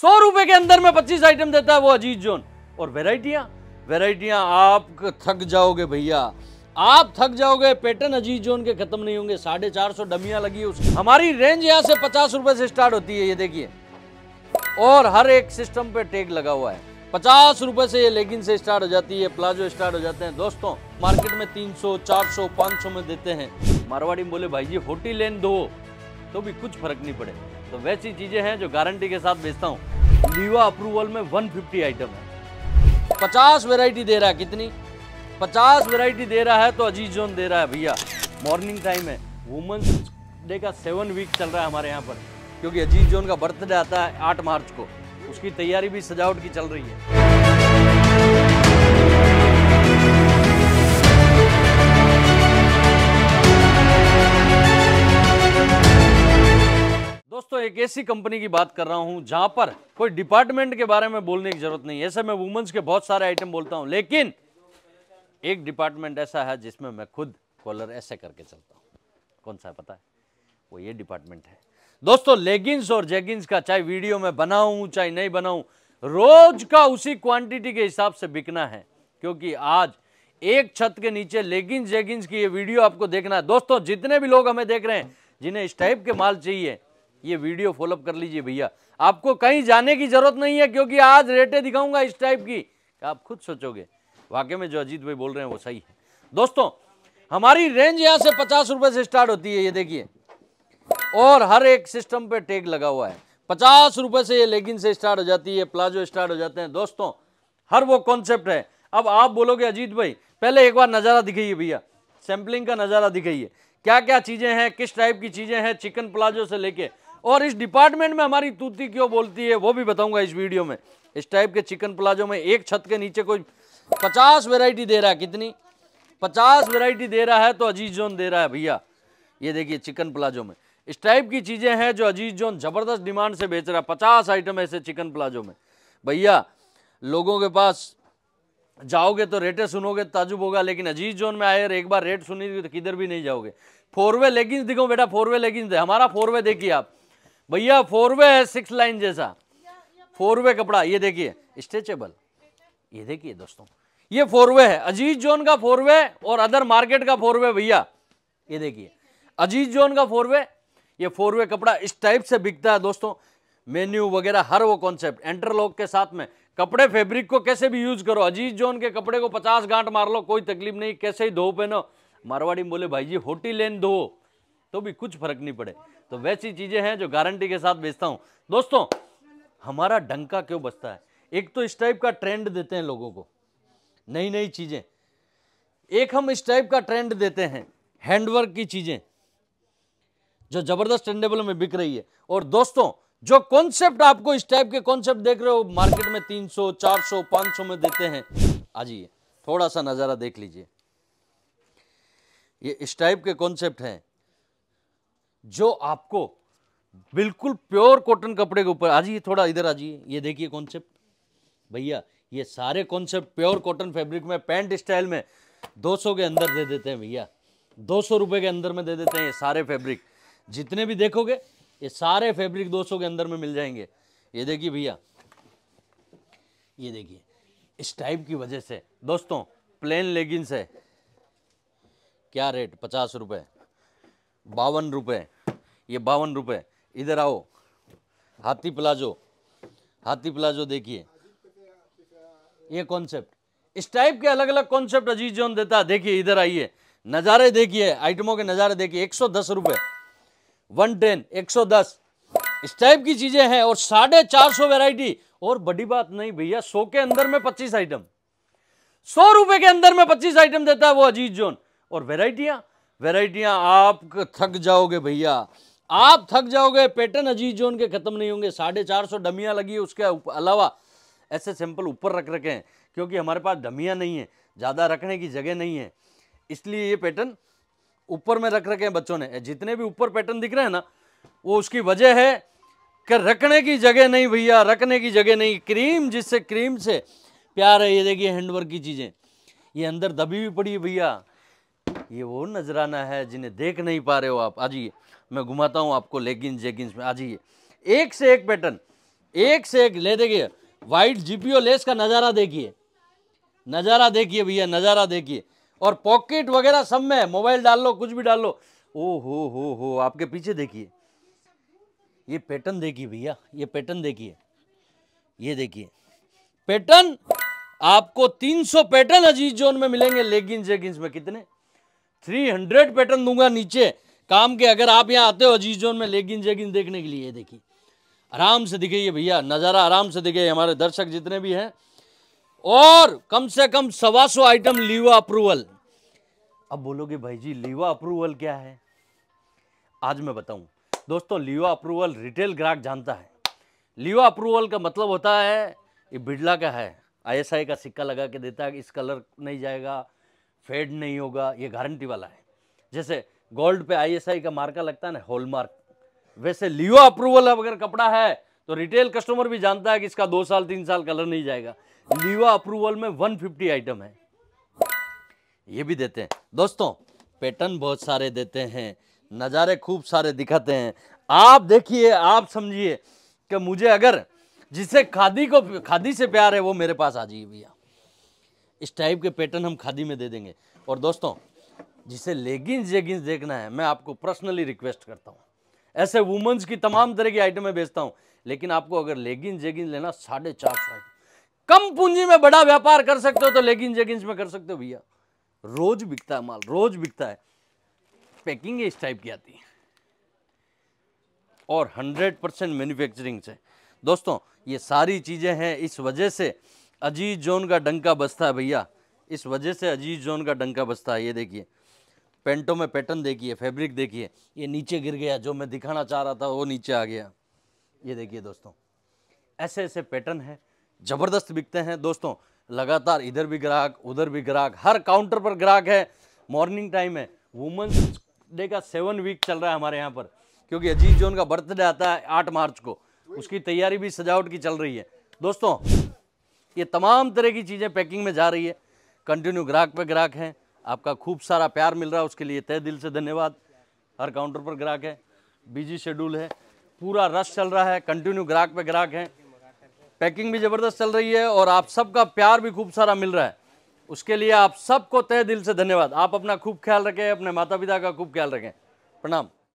सौ रुपए के अंदर में पच्चीस आइटम देता है वो अजीत जोन और वेराइटियां वेराइटियां आप थक जाओगे भैया आप थक जाओगे पैटर्न अजीत जोन के खत्म नहीं होंगे साढ़े चार सौ डमिया लगी है उसकी हमारी रेंज यहाँ से पचास रुपए से स्टार्ट होती है ये देखिए और हर एक सिस्टम पे टेक लगा हुआ है पचास रुपए से ये लेगिन से स्टार्ट हो जाती है प्लाजो स्टार्ट हो जाते हैं दोस्तों मार्केट में 300, 400, 500 में देते हैं मारवाड़ी में बोले भाई जी होटी लेन दो तो भी कुछ फर्क नहीं पड़ेगा तो वैसी चीज़ें हैं जो गारंटी के साथ बेचता हूँ लीवा अप्रूवल में 150 आइटम है पचास वैरायटी दे रहा है कितनी पचास वैरायटी दे रहा है तो अजीज जोन दे रहा है भैया मॉर्निंग टाइम है वुमेंस डे का सेवन वीक चल रहा है हमारे यहाँ पर क्योंकि अजीज जोन का बर्थडे आता है आठ मार्च को उसकी तैयारी भी सजावट की चल रही है दोस्तों एक ऐसी कंपनी की बात कर रहा हूं जहां पर कोई डिपार्टमेंट के बारे में बोलने की जरूरत नहीं ऐसे मैं वुमेन्स के बहुत सारे आइटम बोलता हूं लेकिन एक डिपार्टमेंट ऐसा है जिसमें मैं खुद कॉलर ऐसे करके चलता हूं कौन सा है पता है वो ये डिपार्टमेंट है दोस्तों लेगिंग्स और जेगिंग्स का चाहे वीडियो में बनाऊं चाहे नहीं बनाऊं रोज का उसी क्वांटिटी के हिसाब से बिकना है क्योंकि आज एक छत के नीचे लेगिंग्स जेगिंग्स की ये वीडियो आपको देखना है दोस्तों जितने भी लोग हमें देख रहे हैं जिन्हें इस टाइप के माल चाहिए ये वीडियो फॉलोअप कर लीजिए भैया आपको कहीं जाने की जरूरत नहीं है क्योंकि आज रेटे दिखाऊंगा इस टाइप की आप खुद सोचोगे वाकई में जो अजीत भाई बोल रहे हैं वो सही है दोस्तों हमारी रेंज यहाँ से पचास रुपए से स्टार्ट होती है ये देखिए और हर एक सिस्टम पे टेग लगा हुआ है पचास रुपए से ये लेगिन से स्टार्ट हो जाती है प्लाजो स्टार्ट हो जाते हैं दोस्तों हर वो कॉन्सेप्ट है अब आप बोलोगे अजीत भाई पहले एक बार नज़ारा दिखाइए भैया सैम्पलिंग का नज़ारा दिखाइए क्या क्या चीज़ें हैं किस टाइप की चीज़ें हैं चिकन प्लाजो से लेके और इस डिपार्टमेंट में हमारी तूती क्यों बोलती है वो भी बताऊंगा इस वीडियो में इस टाइप के चिकन प्लाजो में एक छत के नीचे कोई पचास वेराइटी दे रहा है कितनी पचास वेराइटी दे रहा है तो अजीज जोन दे रहा है भैया ये देखिए चिकन प्लाजो में इस टाइप की चीज़ें हैं जो अजीज जोन ज़बरदस्त डिमांड से बेच रहा है पचास आइटम ऐसे चिकन प्लाजो में भैया लोगों के पास जाओगे तो रेटें सुनोगे ताजुब होगा लेकिन अजीज जोन में आए और एक बार रेट सुनी तो किधर भी नहीं जाओगे फोर वे लेगिंग्स दिखो बेटा फोर वे लेगिंग्स हमारा फोर वे देखिए आप भैया फोर वे है सिक्स लाइन जैसा फोर वे कपड़ा ये देखिए स्ट्रेचेबल ये देखिए दोस्तों ये फोर वे है अजीज जोन का फोर वे और अदर मार्केट का फोर वे भैया ये देखिए अजीज जोन का फोर वे ये फोर वे कपड़ा इस टाइप से बिकता है दोस्तों मेन्यू वगैरह हर वो कॉन्सेप्ट एंटरलॉक के साथ में कपड़े फैब्रिक को कैसे भी यूज करो अजीज जोन के कपड़े को पचास गांठ मार लो कोई तकलीफ नहीं कैसे ही धो पहनो मारवाड़ी में बोले भाई जी होटी लेन धो तो भी कुछ फर्क नहीं पड़े तो वैसी चीज़ें हैं जो गारंटी के साथ बेचता हूं दोस्तों हमारा डंका क्यों बचता है एक तो इस टाइप का ट्रेंड देते हैं लोगों को नई नई चीज़ें एक हम इस टाइप का ट्रेंड देते हैं हैंडवर्क की चीज़ें जो ज़बरदस्त ट्रेंडेबल में बिक रही है और दोस्तों जो कॉन्सेप्ट आपको इस टाइप के कॉन्सेप्ट देख रहे हो मार्केट में 300, 400, 500 में देते हैं आजिए थोड़ा सा नज़ारा देख लीजिए ये इस टाइप के कॉन्सेप्ट हैं जो आपको बिल्कुल प्योर कॉटन कपड़े के ऊपर आ जाइए थोड़ा इधर आ जाइए ये देखिए कॉन्सेप्ट भैया ये सारे कॉन्सेप्ट प्योर कॉटन फैब्रिक में पैंट स्टाइल में 200 के अंदर दे देते हैं भैया दो सौ के अंदर में दे देते हैं ये सारे फैब्रिक जितने भी देखोगे ये सारे फैब्रिक 200 के अंदर में मिल जाएंगे ये देखिए भैया ये देखिए इस टाइप की वजह से दोस्तों प्लेन लेगिंग्स है क्या रेट पचास रुपये बावन रुपये ये बावन रुपये इधर आओ हाथी प्लाजो हाथी प्लाजो देखिए ये कॉन्सेप्ट इस टाइप के अलग अलग कॉन्सेप्ट अजीत जोन देता है देखिए इधर आइए नज़ारे देखिए आइटमों के नज़ारे देखिए एक सौ दस रुपये वन टेन एक सौ दस इस टाइप की चीज़ें हैं और साढ़े चार सौ वेराइटी और बड़ी बात नहीं भैया सौ के अंदर में पच्चीस आइटम सौ रुपए के अंदर में पच्चीस आइटम देता है वो अजीत जोन और वेराइटियाँ वेराइटियाँ आप थक जाओगे भैया आप थक जाओगे पैटर्न अजीज जोन के खत्म नहीं होंगे साढ़े चार सौ डमियाँ लगी उसके अलावा ऐसे सैंपल ऊपर रख रखे हैं क्योंकि हमारे पास डमियाँ नहीं है ज़्यादा रखने की जगह नहीं है इसलिए ये पैटर्न ऊपर में रख रखे हैं बच्चों ने जितने भी ऊपर पैटर्न दिख रहे हैं ना वो उसकी वजह है कि रखने की जगह नहीं भैया रखने की जगह नहीं क्रीम जिससे क्रीम से प्यार है ये देखिए हैंडवर्क की चीज़ें ये अंदर दबी हुई पड़ी है भैया ये वो नजराना है जिन्हें देख नहीं पा रहे हो आप आ जाइए मैं घुमाता हूँ आपको लेगिंग जेगिंग्स में आ जाइए एक से एक पैटर्न एक से एक ले देखिए वाइट जीपीओ लेस का नज़ारा देखिए नज़ारा देखिए भैया नज़ारा देखिए और पॉकेट वगैरह सब में मोबाइल डाल लो कुछ भी डाल लो ओ हो हो हो आपके पीछे देखिए ये पैटर्न देखिए भैया ये पैटर्न देखिए ये देखिए पैटर्न आपको 300 पैटर्न अजीज जोन में मिलेंगे लेगिंग जेगिंग्स में कितने 300 पैटर्न दूंगा नीचे काम के अगर आप यहाँ आते हो अजीज जोन में लेगिन जेगिन देखने के लिए देखिए आराम से दिखे भैया नज़ारा आराम से दिखे हमारे दर्शक जितने भी हैं और कम से कम सवा सौ आइटम लीवा अप्रूवल अब बोलोगे भाई जी लीवा अप्रूवल क्या है आज मैं बताऊं दोस्तों लीवा अप्रूवल रिटेल ग्राहक जानता है लीवा अप्रूवल का मतलब होता है ये बिड़ला का है आईएसआई का सिक्का लगा के देता है इस कलर नहीं जाएगा फेड नहीं होगा ये गारंटी वाला है जैसे गोल्ड पे आईएसआई का मार्का लगता है ना हॉलमार्क वैसे लियो अप्रूवल अगर कपड़ा है तो रिटेल कस्टमर भी जानता है कि इसका दो साल तीन साल कलर नहीं जाएगा लियो अप्रूवल में 150 आइटम है ये भी देते हैं दोस्तों पैटर्न बहुत सारे देते हैं नज़ारे खूब सारे दिखाते हैं आप देखिए आप समझिए कि मुझे अगर जिसे खादी को खादी से प्यार है वो मेरे पास आ जाइए भैया इस टाइप के पैटर्न हम खादी में दे देंगे और दोस्तों जिसे लेगिंग्स जेगिंग्स देखना है मैं आपको पर्सनली रिक्वेस्ट करता हूँ ऐसे वुमेंस की तमाम तरह की आइटमें बेचता हूँ लेकिन आपको अगर लेगिंग जेगिंग लेना साढ़े चार सौ कम पूंजी में बड़ा व्यापार कर सकते हो तो लेगिंग जेगिंग्स में कर सकते हो भैया रोज बिकता है माल रोज बिकता है पैकिंग इस टाइप की आती है और 100 परसेंट मैन्युफैक्चरिंग से दोस्तों ये सारी चीज़ें हैं इस वजह से अजीज जोन का डंका बसता है भैया इस वजह से अजीज जोन का डंका बसता है ये देखिए पेंटों में पैटर्न देखिए फैब्रिक देखिए ये नीचे गिर गया जो मैं दिखाना चाह रहा था वो नीचे आ गया ये देखिए दोस्तों ऐसे ऐसे पैटर्न है ज़बरदस्त बिकते हैं दोस्तों लगातार इधर भी ग्राहक उधर भी ग्राहक हर काउंटर पर ग्राहक है मॉर्निंग टाइम है वुमेंस डे का सेवन वीक चल रहा है हमारे यहाँ पर क्योंकि अजीत जोन का बर्थडे आता है आठ मार्च को उसकी तैयारी भी सजावट की चल रही है दोस्तों ये तमाम तरह की चीज़ें पैकिंग में जा रही है कंटिन्यू ग्राहक पर ग्राहक हैं आपका खूब सारा प्यार मिल रहा है उसके लिए तय दिल से धन्यवाद हर काउंटर पर ग्राहक है बिजी शेड्यूल है पूरा रश चल रहा है कंटिन्यू ग्राहक पे ग्राहक है पैकिंग भी ज़बरदस्त चल रही है और आप सबका प्यार भी खूब सारा मिल रहा है उसके लिए आप सबको तय दिल से धन्यवाद आप अपना खूब ख्याल रखें अपने माता पिता का खूब ख्याल रखें प्रणाम